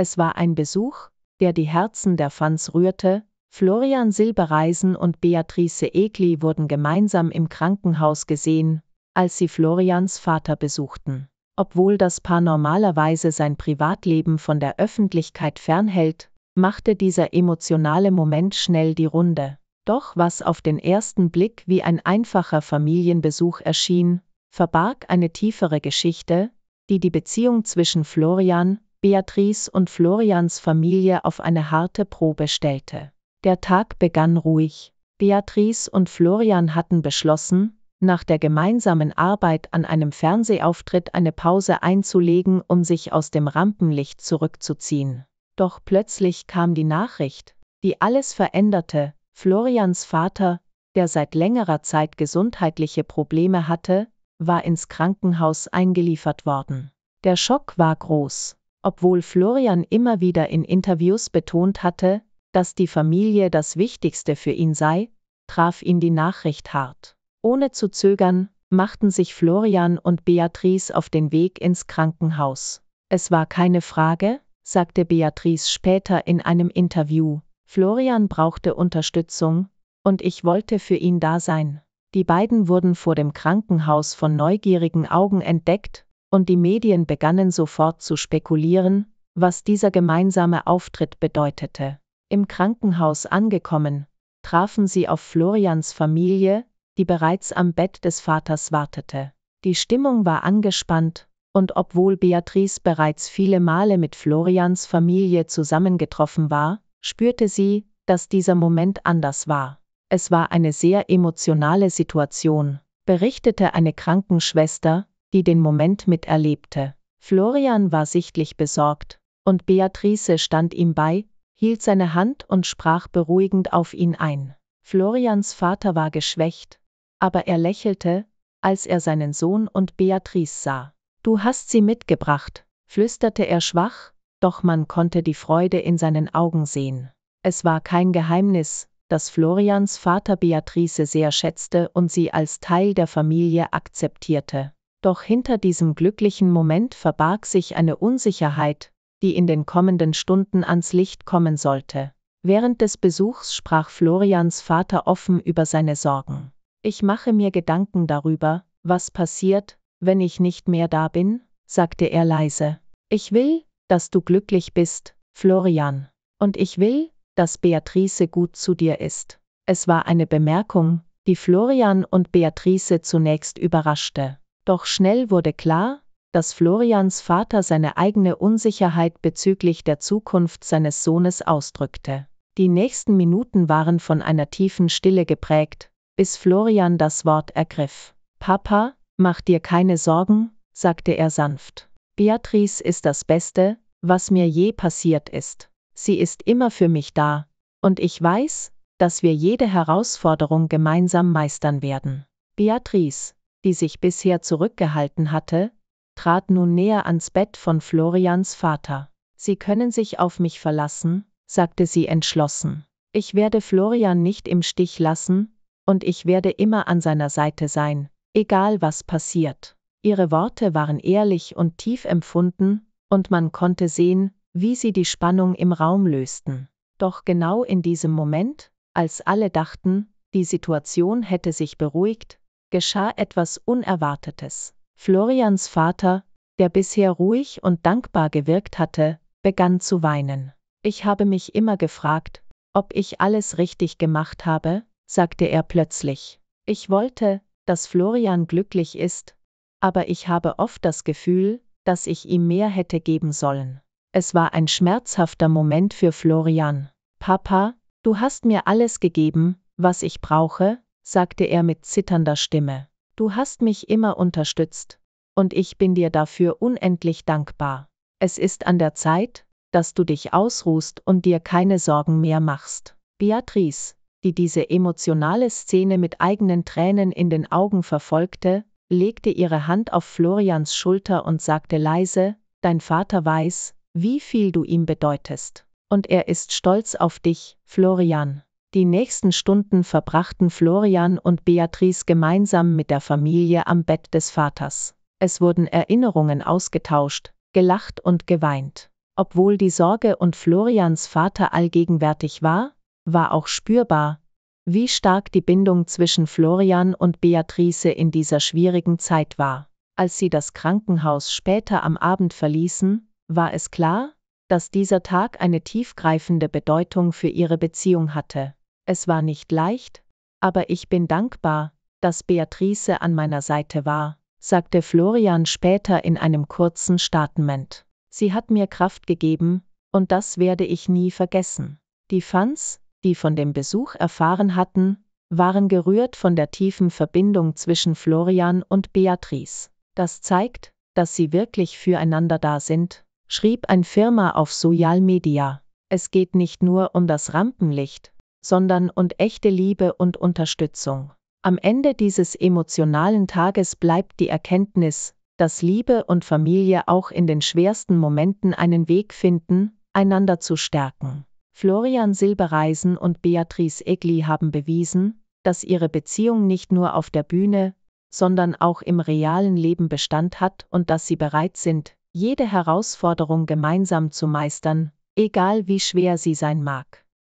Es war ein Besuch, der die Herzen der Fans rührte, Florian Silbereisen und Beatrice Egli wurden gemeinsam im Krankenhaus gesehen, als sie Florians Vater besuchten. Obwohl das Paar normalerweise sein Privatleben von der Öffentlichkeit fernhält, machte dieser emotionale Moment schnell die Runde. Doch was auf den ersten Blick wie ein einfacher Familienbesuch erschien, verbarg eine tiefere Geschichte, die die Beziehung zwischen Florian, Beatrice und Florians Familie auf eine harte Probe stellte. Der Tag begann ruhig. Beatrice und Florian hatten beschlossen, nach der gemeinsamen Arbeit an einem Fernsehauftritt eine Pause einzulegen, um sich aus dem Rampenlicht zurückzuziehen. Doch plötzlich kam die Nachricht, die alles veränderte. Florians Vater, der seit längerer Zeit gesundheitliche Probleme hatte, war ins Krankenhaus eingeliefert worden. Der Schock war groß. Obwohl Florian immer wieder in Interviews betont hatte, dass die Familie das Wichtigste für ihn sei, traf ihn die Nachricht hart. Ohne zu zögern, machten sich Florian und Beatrice auf den Weg ins Krankenhaus. Es war keine Frage, sagte Beatrice später in einem Interview. Florian brauchte Unterstützung, und ich wollte für ihn da sein. Die beiden wurden vor dem Krankenhaus von neugierigen Augen entdeckt und die Medien begannen sofort zu spekulieren, was dieser gemeinsame Auftritt bedeutete. Im Krankenhaus angekommen, trafen sie auf Florians Familie, die bereits am Bett des Vaters wartete. Die Stimmung war angespannt, und obwohl Beatrice bereits viele Male mit Florians Familie zusammengetroffen war, spürte sie, dass dieser Moment anders war. Es war eine sehr emotionale Situation, berichtete eine Krankenschwester, die den Moment miterlebte. Florian war sichtlich besorgt, und Beatrice stand ihm bei, hielt seine Hand und sprach beruhigend auf ihn ein. Florians Vater war geschwächt, aber er lächelte, als er seinen Sohn und Beatrice sah. Du hast sie mitgebracht, flüsterte er schwach, doch man konnte die Freude in seinen Augen sehen. Es war kein Geheimnis, dass Florians Vater Beatrice sehr schätzte und sie als Teil der Familie akzeptierte. Doch hinter diesem glücklichen Moment verbarg sich eine Unsicherheit, die in den kommenden Stunden ans Licht kommen sollte. Während des Besuchs sprach Florians Vater offen über seine Sorgen. Ich mache mir Gedanken darüber, was passiert, wenn ich nicht mehr da bin, sagte er leise. Ich will, dass du glücklich bist, Florian. Und ich will, dass Beatrice gut zu dir ist. Es war eine Bemerkung, die Florian und Beatrice zunächst überraschte. Doch schnell wurde klar, dass Florians Vater seine eigene Unsicherheit bezüglich der Zukunft seines Sohnes ausdrückte. Die nächsten Minuten waren von einer tiefen Stille geprägt, bis Florian das Wort ergriff. Papa, mach dir keine Sorgen, sagte er sanft. Beatrice ist das Beste, was mir je passiert ist. Sie ist immer für mich da, und ich weiß, dass wir jede Herausforderung gemeinsam meistern werden. Beatrice, die sich bisher zurückgehalten hatte, trat nun näher ans Bett von Florians Vater. Sie können sich auf mich verlassen, sagte sie entschlossen. Ich werde Florian nicht im Stich lassen, und ich werde immer an seiner Seite sein, egal was passiert. Ihre Worte waren ehrlich und tief empfunden, und man konnte sehen, wie sie die Spannung im Raum lösten. Doch genau in diesem Moment, als alle dachten, die Situation hätte sich beruhigt, geschah etwas Unerwartetes. Florians Vater, der bisher ruhig und dankbar gewirkt hatte, begann zu weinen. Ich habe mich immer gefragt, ob ich alles richtig gemacht habe, sagte er plötzlich. Ich wollte, dass Florian glücklich ist, aber ich habe oft das Gefühl, dass ich ihm mehr hätte geben sollen. Es war ein schmerzhafter Moment für Florian. Papa, du hast mir alles gegeben, was ich brauche, sagte er mit zitternder Stimme. Du hast mich immer unterstützt. Und ich bin dir dafür unendlich dankbar. Es ist an der Zeit, dass du dich ausruhst und dir keine Sorgen mehr machst. Beatrice, die diese emotionale Szene mit eigenen Tränen in den Augen verfolgte, legte ihre Hand auf Florians Schulter und sagte leise, Dein Vater weiß, wie viel du ihm bedeutest. Und er ist stolz auf dich, Florian. Die nächsten Stunden verbrachten Florian und Beatrice gemeinsam mit der Familie am Bett des Vaters. Es wurden Erinnerungen ausgetauscht, gelacht und geweint. Obwohl die Sorge und Florians Vater allgegenwärtig war, war auch spürbar, wie stark die Bindung zwischen Florian und Beatrice in dieser schwierigen Zeit war. Als sie das Krankenhaus später am Abend verließen, war es klar, dass dieser Tag eine tiefgreifende Bedeutung für ihre Beziehung hatte. Es war nicht leicht, aber ich bin dankbar, dass Beatrice an meiner Seite war, sagte Florian später in einem kurzen Statement. Sie hat mir Kraft gegeben, und das werde ich nie vergessen. Die Fans, die von dem Besuch erfahren hatten, waren gerührt von der tiefen Verbindung zwischen Florian und Beatrice. Das zeigt, dass sie wirklich füreinander da sind, schrieb ein Firma auf Social Media. Es geht nicht nur um das Rampenlicht, sondern und echte Liebe und Unterstützung. Am Ende dieses emotionalen Tages bleibt die Erkenntnis, dass Liebe und Familie auch in den schwersten Momenten einen Weg finden, einander zu stärken. Florian Silbereisen und Beatrice Egli haben bewiesen, dass ihre Beziehung nicht nur auf der Bühne, sondern auch im realen Leben Bestand hat und dass sie bereit sind, jede Herausforderung gemeinsam zu meistern, egal wie schwer sie sein mag.